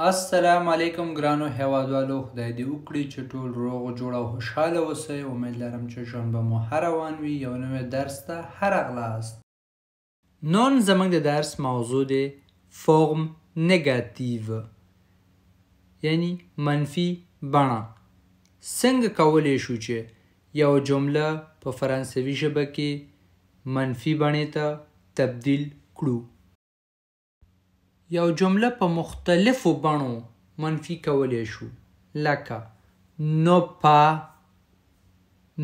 السلام علیکم ګرانو هیوادوالو خدای دې وکړي چې ټول روغ جوړ او خوشحاله اوسئ امید لرم چې ژوند به مو هر روان وي یو نوی درس ته هرغلاست نن زموږ د درس موضوع دی فرم نگاتیو یعنی منفي بڼه څنګه کولی شو چې یو جمله په فرانسوي ژبه کې منفي بڼې ته تبدیل کړو یو جمله په مختلفو بڼو منفي کولی شو لکه نه پا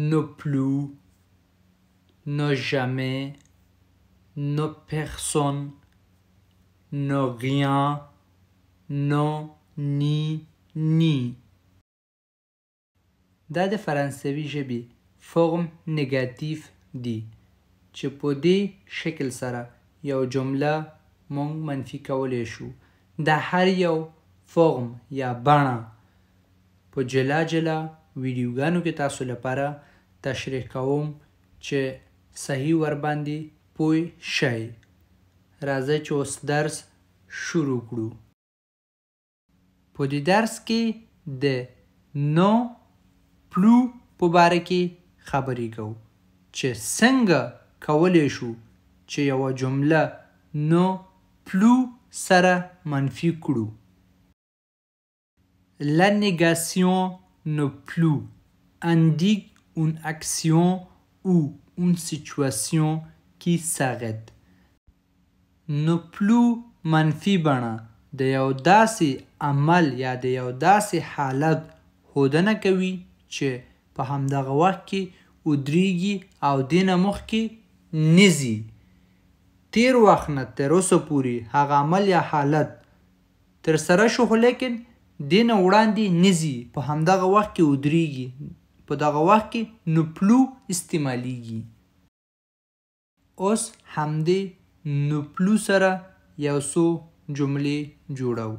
نه پلو نه ژمې نه پرسون نه غیان نه نی نی دا د فرانسوي ژبې فرم نګاتیف دی چې په دې شکل سره یو جمله مونږ منفي کولی شو د هر یو فورم یا بڼه په جلا جلا ویډیوګانو کې تاسو لپاره تشریح کوم چې صحیح ورباندې پوه شئ راځئ چې اوس درس شروع کړو په دې درس کې د نو پلو په باره کې خبرې کوو چې څنګه کولی شو چې یوه جمله نو plu سره منفي کړو La négation ne plus indique une action ou une situation qui s'arrête. Ne plus منفي بڼه د یو داسې عمل یا د یو داسې حالت هودنه کوي چې په همدغه وخت کې ودرېږي او دینه مخکې نزي تیر وخت نه تر اوسه پورې هغه عمل یا حالت تر سره شو خو لیکن دینه وړاندې نزي په همدغه وخت کې ودرېږي په دغه وخت کې نپلو استعمالیږي اوس همدې نپلو سره یو څو جملې جوړو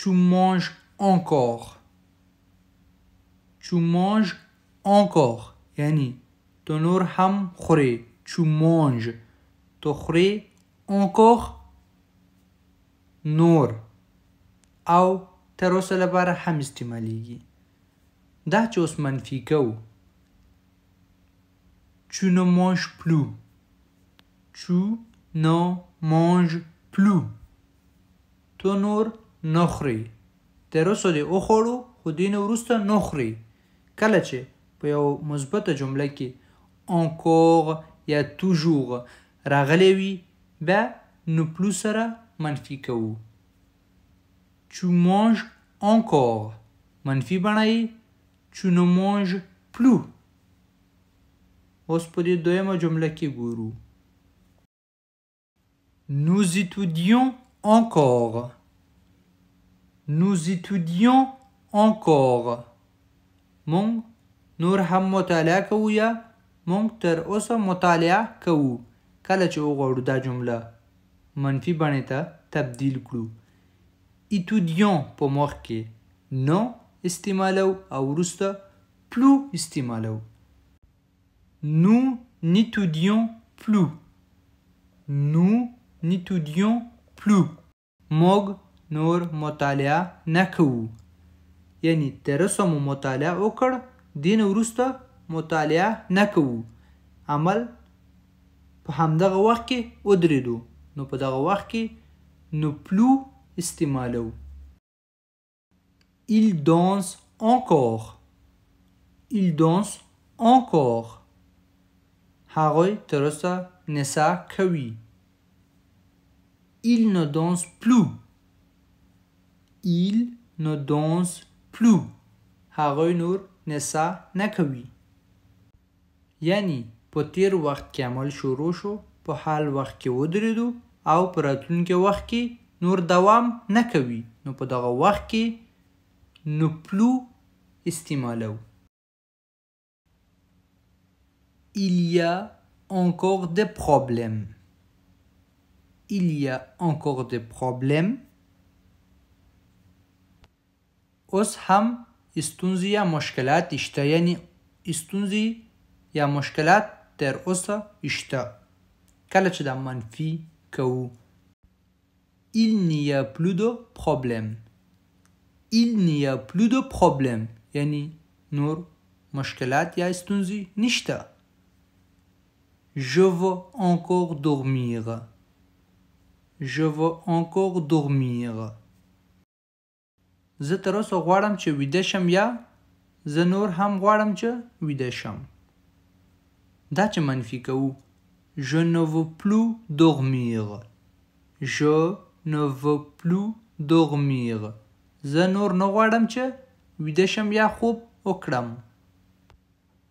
Tu manges encore. Tu manges encore. یعنی تو نور هم خوري. Tu manges. تخري encore نور او تر اوسه لپاره هم استعمالیږي دا چې اوس منفي کوو tu ne manges plus tu ne manges plus تو نور نخري تر اوسه دې وخوړو خو دې نه وروسته نخري کله چې په یو مثبته جمله کې encore یا toujours راغلی وي بیا نو سره منفي کوو tu manges encore منفي بڼه یې tu ne manges plus اوس په دې دویمه جمله کې ګورو nous étudions encore nous étudions encore مونږ نور هم مطالعه کوو یا مونږ تر اوسه مطالعه کوو کله چې وغواړو دا جمله منفي بڼې ته تبدیل کړو ایتودیون په مخ کې نو استعمالو او وروسته پلو استعمالو نو n'étudions plus نو n'étudions plus موږ نور مطالعه نکوو یعنی تر سمو مطالعه وکړ دین وروسته مطالعه نکوو عمل په همدغه وخت کې ودرېدو نو په دغه وخت کې نو پلو استعمالو il danse encore il danse encore هغوی تر اوسه نڅا کوي il ne danse plus il ne danse plus هغوی نور نڅا نه کوي یعنی په تیر وخت کې عمل شروع شو په حال وخت کې ودرېدو او په راتلونکي وخت کې نور دوام نه کوي نو په دغه وخت کې نپلو استعمالو Il y a encore des problèmes. Il y a encore des problèmes. اوس هم استونزې یا مشکلات شته یعنې استونزې یا مشکلات تر اوسه شته کله چې دا منفي کوو il n'y a plus de problème il n'y a plus de problème یعنی نور مشکلات یا ستونزې نشته je veux encore dormir je veux encore dormir زه تر اوسه غواړم چې ویده شم یا زه نور هم غواړم چې ویده شم Dace magnifique ou, Je ne veux plus dormir. Je ne veux plus dormir. Zanor نور نه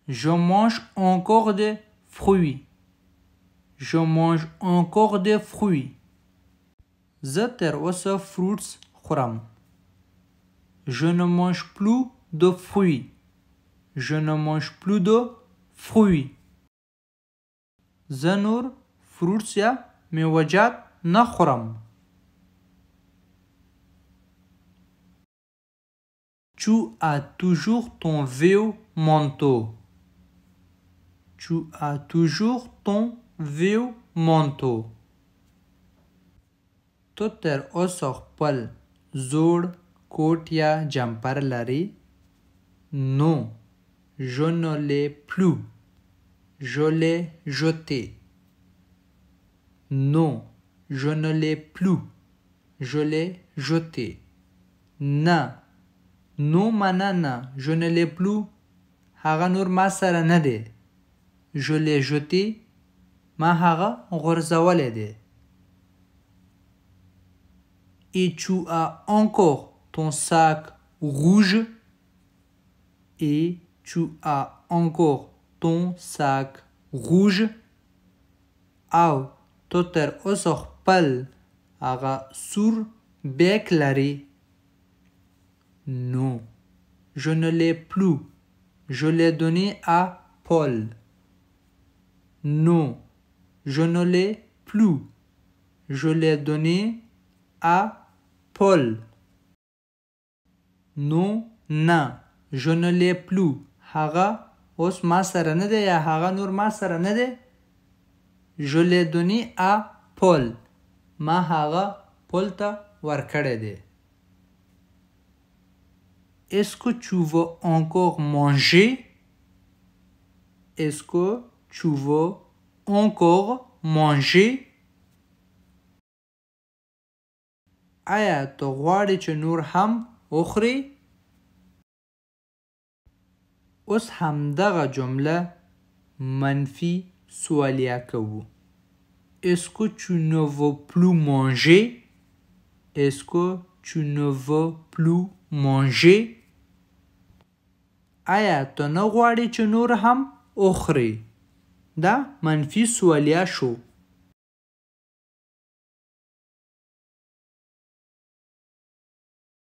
Je mange encore des fruits. Je mange encore des fruits. Zater osa fruits Je ne mange plus de fruits. Je ne mange plus de fruits. Zanur فروتس یا میوجات Tu as toujours ton vieux manteau. Tu as toujours ton vieux manteau. Totter osor coat zor kotia jamparlari. Non, je ne l'ai plus. Je l'ai jeté. Non, je ne l'ai plus. Je l'ai jeté. Na. Non, manana, je ne l'ai plus. Haganur masaranade. Je l'ai jeté. mahara Et tu as encore ton sac rouge. Et tu as encore ton sac rouge. Au toter osor pal aga sur beklaré. Non, je ne l'ai plus. Je l'ai donné à Paul. Non, je ne l'ai plus. Je l'ai donné à Paul. Non, non, je ne l'ai plus. اوس ما سره نه دی یا هغه نور ما سره نه دی ژولیدونی ا پول ما هغه پول ته ورکړی دی Est-ce que tu veux encore manger? Est-ce que tu veux encore manger? آیا ته غواړې چې نور هم وخورې اوس همدغه جمله منفي سوالیه کوو Est-ce que tu ne veux plus manger Est-ce que tu ne veux plus manger آیا ته نه غواړې چې نور هم وخورې دا منفي سوالیه شو